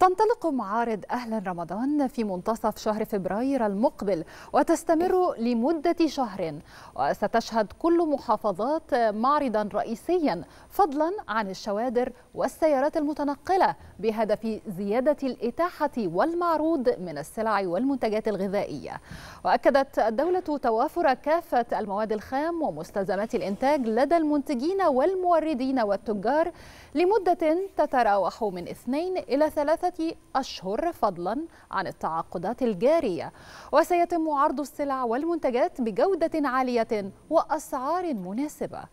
تنطلق معارض أهلا رمضان في منتصف شهر فبراير المقبل وتستمر لمدة شهر وستشهد كل محافظات معرضا رئيسيا فضلا عن الشوادر والسيارات المتنقلة بهدف زيادة الإتاحة والمعروض من السلع والمنتجات الغذائية وأكدت الدولة توافر كافة المواد الخام ومستلزمات الإنتاج لدى المنتجين والموردين والتجار لمدة تتراوح من اثنين إلى ثلاثه ثلاثة أشهر فضلا عن التعاقدات الجارية وسيتم عرض السلع والمنتجات بجودة عالية وأسعار مناسبة